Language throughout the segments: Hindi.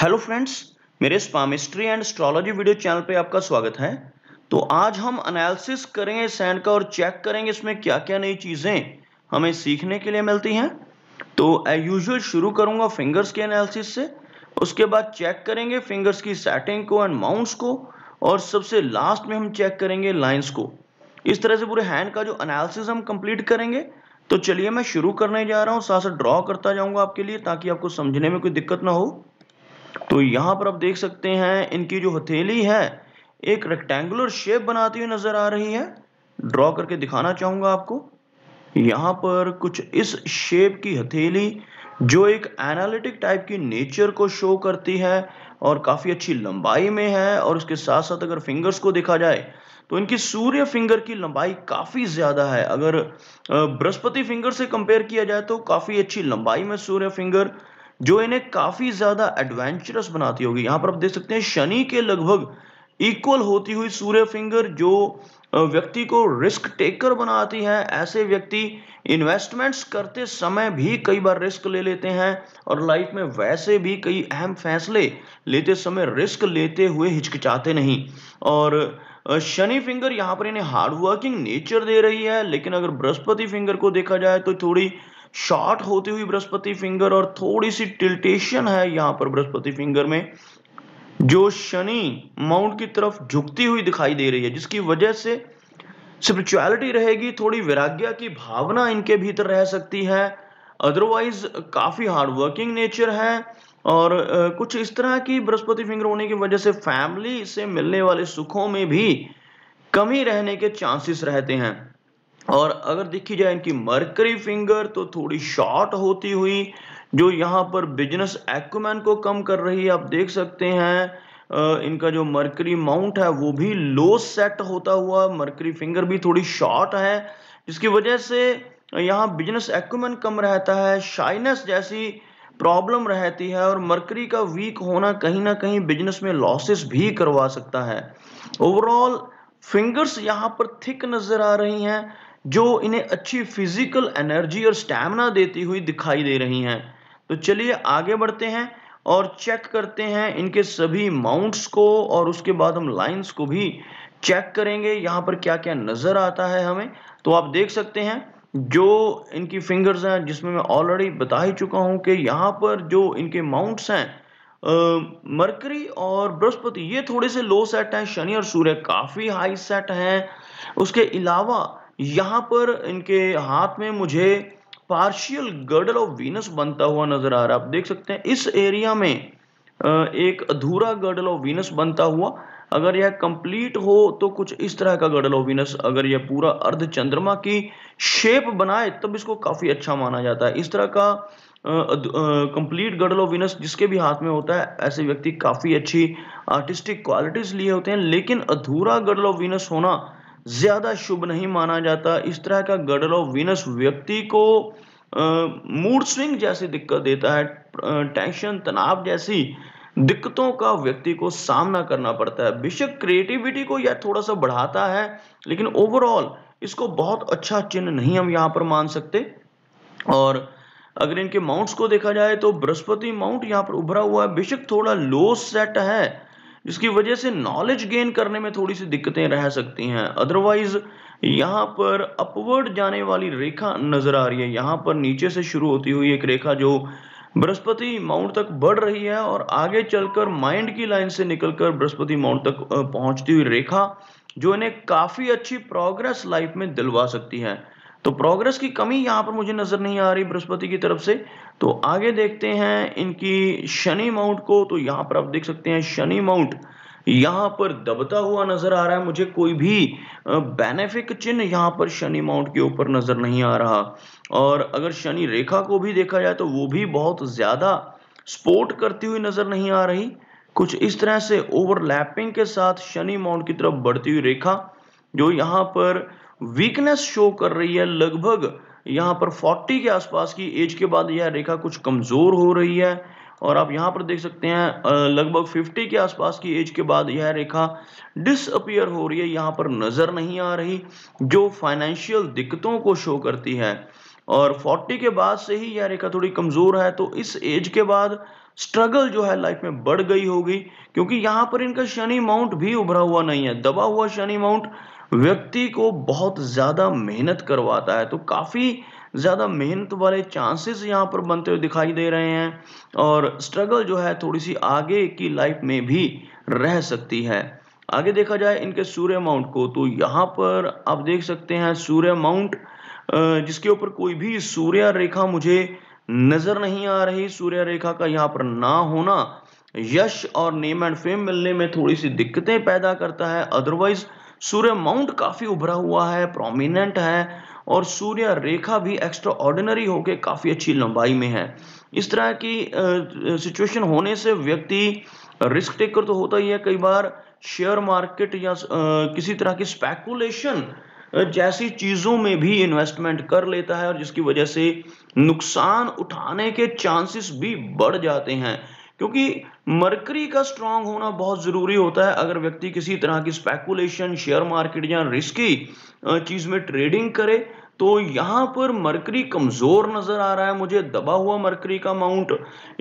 हेलो फ्रेंड्स मेरे palmistry and astrology video channel पे आपका स्वागत है तो आज हम एनालिसिस करेंगे सैंड का और चेक करेंगे इसमें क्या क्या नई चीज़ें हमें सीखने के लिए मिलती हैं तो आई यूजल शुरू करूंगा फिंगर्स के एनालिसिस से उसके बाद चेक करेंगे फिंगर्स की सेटिंग को एंड माउंट्स को और सबसे लास्ट में हम चेक करेंगे लाइन्स को इस तरह से पूरे हैंड का जो अनालिसिस हम कंप्लीट करेंगे तो चलिए मैं शुरू करने जा रहा हूँ साथ साथ ड्रॉ करता जाऊँगा आपके लिए ताकि आपको समझने में कोई दिक्कत ना हो तो यहाँ पर आप देख सकते हैं इनकी जो हथेली है एक रेक्टेंगुलर शेप बनाती हुई नजर आ रही है ड्रॉ करके दिखाना चाहूंगा आपको यहाँ पर कुछ इस शेप की हथेली जो एक एनालिटिक टाइप की नेचर को शो करती है और काफ़ी अच्छी लंबाई में है और उसके साथ साथ अगर फिंगर्स को देखा जाए तो इनकी सूर्य फिंगर की लंबाई काफ़ी ज़्यादा है अगर बृहस्पति फिंगर से कंपेयर किया जाए तो काफ़ी अच्छी लंबाई में सूर्य फिंगर जो इन्हें काफी ज्यादा एडवेंचरस बनाती होगी यहाँ पर आप देख सकते हैं शनि के लगभग इक्वल होती हुई सूर्य फिंगर जो व्यक्ति को रिस्क टेकर बनाती है ऐसे व्यक्ति इन्वेस्टमेंट्स करते समय भी कई बार रिस्क ले लेते हैं और लाइफ में वैसे भी कई अहम फैसले लेते समय रिस्क लेते हुए हिचकिचाते नहीं और शनि फिंगर यहाँ पर इन्हें हार्डवर्किंग नेचर दे रही है लेकिन अगर बृहस्पति फिंगर को देखा जाए तो थोड़ी शॉर्ट होती हुई बृहस्पति फिंगर और थोड़ी सी टिल्टेशन है यहाँ पर बृहस्पति फिंगर में जो शनि माउंट की तरफ झुकती हुई दिखाई दे रही है जिसकी वजह से स्पिरिचुअलिटी रहेगी थोड़ी वैराग्य की भावना इनके भीतर रह सकती है अदरवाइज काफ़ी हार्डवर्किंग नेचर है और कुछ इस तरह की बृहस्पति फिंगर होने की वजह से फैमिली से मिलने वाले सुखों में भी कमी रहने के चांसेस रहते हैं और अगर देखी जाए इनकी मर्करी फिंगर तो थोड़ी शॉर्ट होती हुई जो यहाँ पर बिजनेस एक्मैन को कम कर रही है आप देख सकते हैं इनका जो मर्करी माउंट है वो भी लो सेट होता हुआ मर्करी फिंगर भी थोड़ी शॉर्ट है जिसकी वजह से यहाँ बिजनेस एक्मैन कम रहता है शाइनेस जैसी प्रॉब्लम रहती है और मरकरी का वीक होना कहीं ना कहीं बिजनेस में लॉसेस भी करवा सकता है ओवरऑल फिंगर्स यहाँ पर थिक नज़र आ रही हैं जो इन्हें अच्छी फिजिकल एनर्जी और स्टैमिना देती हुई दिखाई दे रही हैं तो चलिए आगे बढ़ते हैं और चेक करते हैं इनके सभी माउंट्स को और उसके बाद हम लाइंस को भी चेक करेंगे यहाँ पर क्या क्या नज़र आता है हमें तो आप देख सकते हैं जो इनकी फिंगर्स हैं जिसमें मैं ऑलरेडी बता ही चुका हूँ कि यहाँ पर जो इनके माउंट्स हैं मरकरी और बृहस्पति ये थोड़े से लो सेट हैं शनि और सूर्य काफ़ी हाई सेट हैं उसके अलावा यहाँ पर इनके हाथ में मुझे पार्शियल गर्डल ऑफ वीनस बनता हुआ नजर आ रहा है आप देख सकते हैं इस एरिया में एक अधूरा गर्डल ऑफ वीनस बनता हुआ अगर यह कंप्लीट हो तो कुछ इस तरह का गर्डल ऑफ वीनस अगर यह पूरा अर्ध चंद्रमा की शेप बनाए तब इसको काफी अच्छा माना जाता है इस तरह का कंप्लीट गर्डल ऑफ वीनस जिसके भी हाथ में होता है ऐसे व्यक्ति काफी अच्छी आर्टिस्टिक क्वालिटीज लिए होते हैं लेकिन अधूरा गर्डल ऑफ वीनस होना ज़्यादा शुभ नहीं माना जाता इस तरह का गडल ऑफ वीनस व्यक्ति को मूड स्विंग जैसी दिक्कत देता है टेंशन तनाव जैसी दिक्कतों का व्यक्ति को सामना करना पड़ता है बेशक क्रिएटिविटी को यह थोड़ा सा बढ़ाता है लेकिन ओवरऑल इसको बहुत अच्छा चिन्ह नहीं हम यहाँ पर मान सकते और अगर इनके माउंट्स को देखा जाए तो बृहस्पति माउंट यहाँ पर उभरा हुआ है बेशक थोड़ा लो सेट है जिसकी वजह से नॉलेज गेन करने में थोड़ी सी दिक्कतें रह सकती हैं अदरवाइज यहाँ पर अपवर्ड जाने वाली रेखा नजर आ रही है यहाँ पर नीचे से शुरू होती हुई एक रेखा जो बृहस्पति माउंट तक बढ़ रही है और आगे चलकर माइंड की लाइन से निकलकर बृहस्पति माउंट तक पहुंचती हुई रेखा जो इन्हें काफी अच्छी प्रोग्रेस लाइफ में दिलवा सकती है तो प्रोग्रेस की कमी यहाँ पर मुझे नजर नहीं आ रही बृहस्पति की तरफ से तो आगे देखते हैं इनकी शनि माउंट को तो यहाँ पर आप देख सकते हैं शनि माउंट यहाँ पर दबता हुआ नजर आ रहा है मुझे कोई भी बेनिफिक चिन्ह यहाँ पर शनि माउंट के ऊपर नजर नहीं आ रहा और अगर शनि रेखा को भी देखा जाए तो वो भी बहुत ज्यादा स्पोर्ट करती हुई नजर नहीं आ रही कुछ इस तरह से ओवरलैपिंग के साथ शनि माउंट की तरफ बढ़ती हुई रेखा जो यहां पर वीकनेस शो कर रही है लगभग यहाँ पर 40 के आसपास की एज के बाद यह रेखा कुछ कमज़ोर हो रही है और आप यहाँ पर देख सकते हैं लगभग 50 के आसपास की एज के बाद यह रेखा डिसअपियर हो रही है यहाँ पर नज़र नहीं आ रही जो फाइनेंशियल दिक्कतों को शो करती है और 40 के बाद से ही यह रेखा थोड़ी कमज़ोर है तो इस एज के बाद स्ट्रगल जो है लाइफ में बढ़ गई होगी क्योंकि यहाँ पर इनका शनि माउंट भी उभरा हुआ नहीं है दबा हुआ शनि माउंट व्यक्ति को बहुत ज़्यादा मेहनत करवाता है तो काफ़ी ज़्यादा मेहनत वाले चांसेस यहाँ पर बनते हुए दिखाई दे रहे हैं और स्ट्रगल जो है थोड़ी सी आगे की लाइफ में भी रह सकती है आगे देखा जाए इनके सूर्य माउंट को तो यहाँ पर आप देख सकते हैं सूर्य माउंट जिसके ऊपर कोई भी सूर्य रेखा मुझे नजर नहीं आ रही सूर्य रेखा का यहाँ पर ना होना यश और नेम एंड फेम मिलने में थोड़ी सी दिक्कतें पैदा करता है अदरवाइज सूर्य माउंट काफ़ी उभरा हुआ है प्रोमिनेंट है और सूर्य रेखा भी एक्स्ट्रा ऑर्डिनरी होकर काफ़ी अच्छी लंबाई में है इस तरह की सिचुएशन होने से व्यक्ति रिस्क टेकर तो होता ही है कई बार शेयर मार्केट या किसी तरह की स्पेकुलेशन जैसी चीज़ों में भी इन्वेस्टमेंट कर लेता है और जिसकी वजह से नुकसान उठाने के चांसेस भी बढ़ जाते हैं क्योंकि मरकरी का स्ट्रांग होना बहुत ज़रूरी होता है अगर व्यक्ति किसी तरह की स्पेकुलेशन शेयर मार्केट या रिस्की चीज़ में ट्रेडिंग करे तो यहाँ पर मरकरी कमज़ोर नज़र आ रहा है मुझे दबा हुआ मरकरी का माउंट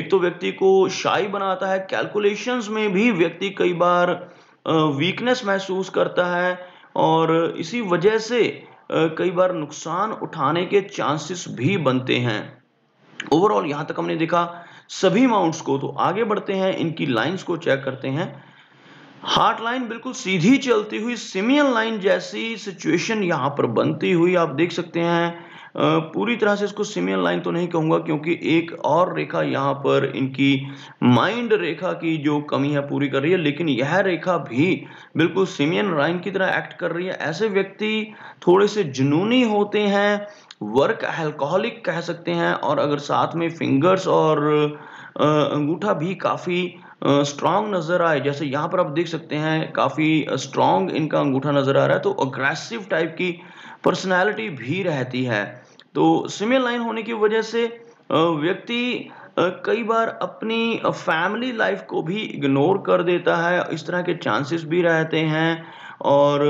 एक तो व्यक्ति को शाई बनाता है कैलकुलेशंस में भी व्यक्ति कई बार वीकनेस महसूस करता है और इसी वजह से कई बार नुकसान उठाने के चांसेस भी बनते हैं ओवरऑल यहाँ तक हमने देखा सभी माउंट्स को तो आगे बढ़ते हैं इनकी लाइंस को चेक करते हैं हार्ट लाइन बिल्कुल सीधी चलती हुई सिमियन लाइन जैसी सिचुएशन यहां पर बनती हुई आप देख सकते हैं पूरी तरह से इसको सिमियन लाइन तो नहीं कहूंगा क्योंकि एक और रेखा यहाँ पर इनकी माइंड रेखा की जो कमी है पूरी कर रही है लेकिन यह रेखा भी बिल्कुल सिमियन लाइन की तरह एक्ट कर रही है ऐसे व्यक्ति थोड़े से जुनूनी होते हैं वर्क अल्कोहलिक कह सकते हैं और अगर साथ में फिंगर्स और अंगूठा भी काफ़ी स्ट्रांग नज़र आए जैसे यहाँ पर आप देख सकते हैं काफ़ी स्ट्रांग इनका अंगूठा नज़र आ रहा है तो अग्रेसिव टाइप की पर्सनैलिटी भी रहती है तो सिमिल लाइन होने की वजह से व्यक्ति कई बार अपनी फैमिली लाइफ को भी इग्नोर कर देता है इस तरह के चांसेस भी रहते हैं और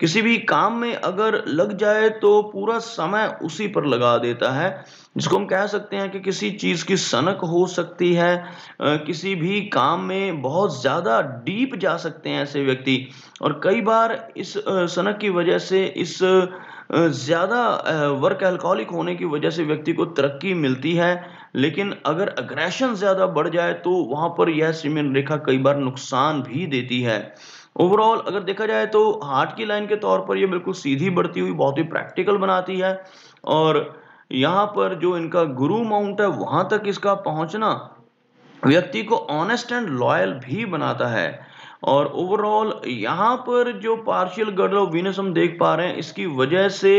किसी भी काम में अगर लग जाए तो पूरा समय उसी पर लगा देता है जिसको हम कह सकते हैं कि किसी चीज़ की सनक हो सकती है किसी भी काम में बहुत ज़्यादा डीप जा सकते हैं ऐसे व्यक्ति और कई बार इस सनक की वजह से इस ज़्यादा वर्क एल्कोहलिक होने की वजह से व्यक्ति को तरक्की मिलती है लेकिन अगर अग्रेशन ज़्यादा बढ़ जाए तो वहाँ पर यह सीमेंट रेखा कई बार नुकसान भी देती है ओवरऑल अगर देखा जाए तो हार्ट की लाइन के तौर पर ये बिल्कुल सीधी बढ़ती हुई बहुत ही प्रैक्टिकल बनाती है और यहाँ पर जो इनका गुरु माउंट है वहां तक इसका पहुंचना व्यक्ति को ऑनेस्ट एंड लॉयल भी बनाता है और ओवरऑल यहाँ पर जो पार्शियल गर्डल ऑफ वीनस हम देख पा रहे हैं इसकी वजह से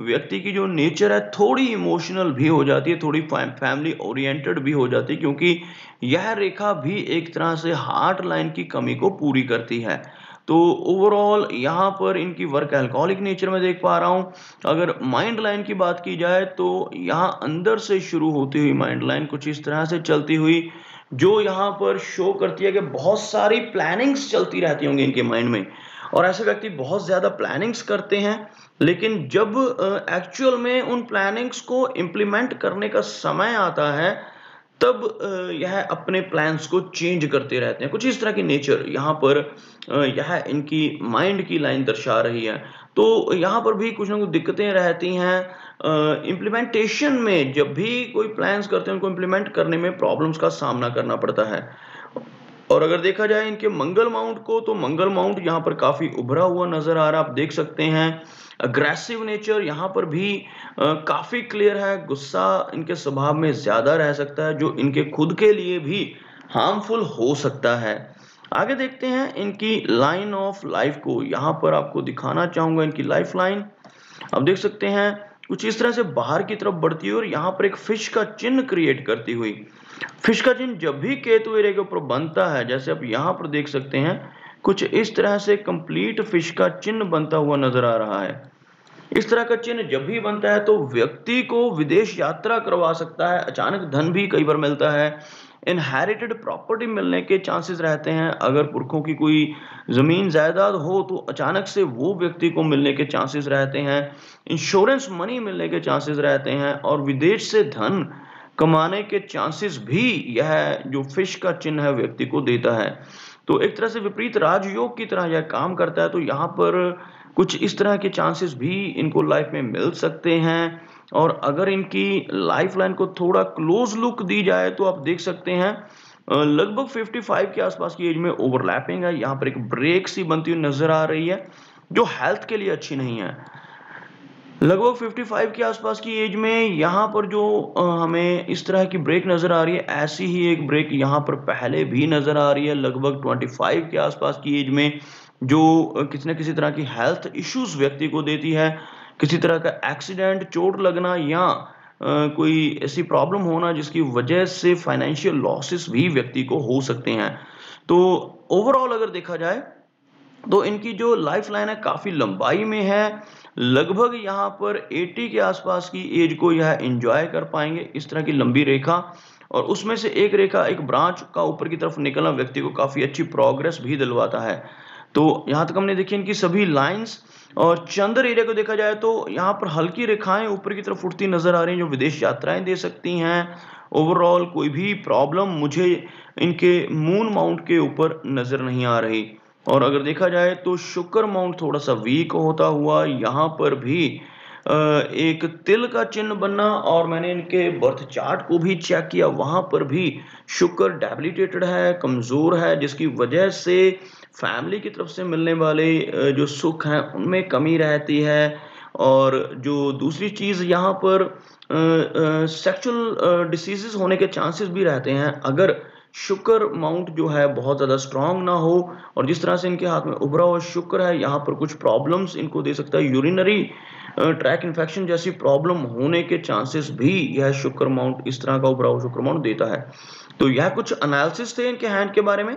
व्यक्ति की जो नेचर है थोड़ी इमोशनल भी हो जाती है थोड़ी फैमिली ओरिएंटेड भी हो जाती है क्योंकि यह रेखा भी एक तरह से हार्ट लाइन की कमी को पूरी करती है तो ओवरऑल यहाँ पर इनकी वर्क एल्कोहलिक नेचर में देख पा रहा हूँ अगर माइंड लाइन की बात की जाए तो यहाँ अंदर से शुरू होती हुई माइंड लाइन कुछ इस तरह से चलती हुई जो यहाँ पर शो करती है कि बहुत सारी प्लानिंग्स चलती रहती होंगी इनके माइंड में और ऐसे व्यक्ति बहुत ज़्यादा प्लानिंग्स करते हैं लेकिन जब एक्चुअल में उन प्लानिंग्स को इम्प्लीमेंट करने का समय आता है तब यह अपने प्लान्स को चेंज करते रहते हैं कुछ इस तरह की नेचर यहाँ पर यह इनकी माइंड की लाइन दर्शा रही है तो यहाँ पर भी कुछ ना कुछ दिक्कतें रहती हैं इम्प्लीमेंटेशन में जब भी कोई प्लान्स करते हैं उनको इम्प्लीमेंट करने में प्रॉब्लम्स का सामना करना पड़ता है और अगर देखा जाए इनके मंगल माउंट को तो मंगल माउंट यहाँ पर काफ़ी उभरा हुआ नज़र आ रहा है आप देख सकते हैं अग्रेसिव नेचर यहाँ पर भी काफ़ी क्लियर है गुस्सा इनके स्वभाव में ज़्यादा रह सकता है जो इनके खुद के लिए भी हार्मफुल हो सकता है आगे देखते हैं इनकी लाइन ऑफ लाइफ को यहाँ पर आपको दिखाना चाहूंगा इनकी लाइफ लाइन आप देख सकते हैं कुछ इस तरह से बाहर की तरफ बढ़ती हुई और यहाँ पर एक फिश का चिन्ह क्रिएट करती हुई फिश का चिन्ह जब भी केतु एरे के ऊपर बनता है जैसे आप यहाँ पर देख सकते हैं कुछ इस तरह से कंप्लीट फिश का चिन्ह बनता हुआ नजर आ रहा है इस तरह का चिन्ह जब भी बनता है तो व्यक्ति को विदेश यात्रा करवा सकता है अचानक धन भी कई बार मिलता है इनहेरिटेड प्रॉपर्टी मिलने के चांसेस रहते हैं अगर पुरखों की कोई ज़मीन जायदाद हो तो अचानक से वो व्यक्ति को मिलने के चांसेस रहते हैं इंश्योरेंस मनी मिलने के चांसेस रहते हैं और विदेश से धन कमाने के चांसेस भी यह जो फिश का चिन्ह है व्यक्ति को देता है तो एक तरह से विपरीत राजयोग की तरह यह काम करता है तो यहाँ पर कुछ इस तरह के चांसेस भी इनको लाइफ में मिल सकते हैं और अगर इनकी लाइफ लाइन को थोड़ा क्लोज लुक दी जाए तो आप देख सकते हैं लगभग 55 के आसपास की एज में ओवरलैपिंग है यहाँ पर एक ब्रेक सी बनती हुई नजर आ रही है जो हेल्थ के लिए अच्छी नहीं है लगभग 55 के आसपास की एज में यहाँ पर जो हमें इस तरह की ब्रेक नज़र आ रही है ऐसी ही एक ब्रेक यहाँ पर पहले भी नज़र आ रही है लगभग 25 के आसपास की एज में जो किसी न किसी तरह की हेल्थ इश्यूज व्यक्ति को देती है किसी तरह का एक्सीडेंट चोट लगना या कोई ऐसी प्रॉब्लम होना जिसकी वजह से फाइनेंशियल लॉसेस भी व्यक्ति को हो सकते हैं तो ओवरऑल अगर देखा जाए तो इनकी जो लाइफ लाइन है काफ़ी लंबाई में है लगभग यहाँ पर 80 के आसपास की एज को यह एंजॉय कर पाएंगे इस तरह की लंबी रेखा और उसमें से एक रेखा एक ब्रांच का ऊपर की तरफ निकलना व्यक्ति को काफ़ी अच्छी प्रोग्रेस भी दिलवाता है तो यहाँ तक हमने देखी इनकी सभी लाइन्स और चंद्र एरिया को देखा जाए तो यहाँ पर हल्की रेखाएं ऊपर की तरफ उठती नजर आ रही हैं जो विदेश यात्राएं दे सकती हैं ओवरऑल कोई भी प्रॉब्लम मुझे इनके मून माउंट के ऊपर नज़र नहीं आ रही और अगर देखा जाए तो शुक्र माउंट थोड़ा सा वीक होता हुआ यहाँ पर भी एक तिल का चिन्ह बनना और मैंने इनके बर्थ चार्ट को भी चेक किया वहाँ पर भी शुक्र डेबिलिटेटेड है कमज़ोर है जिसकी वजह से फैमिली की तरफ से मिलने वाले जो सुख हैं उनमें कमी रहती है और जो दूसरी चीज़ यहाँ पर सेक्सुअल डिसीज़ होने के चांसेस भी रहते हैं अगर शुक्र माउंट जो है बहुत ज़्यादा स्ट्रांग ना हो और जिस तरह से इनके हाथ में उभरा हुआ शुक्र है यहाँ पर कुछ प्रॉब्लम्स इनको दे सकता है यूरिनरी ट्रैक इन्फेक्शन जैसी प्रॉब्लम होने के चांसेस भी यह शुक्र माउंट इस तरह का उभरा हुआ शुक्र माउंट देता है तो यह कुछ एनालिसिस थे इनके हैंड के बारे में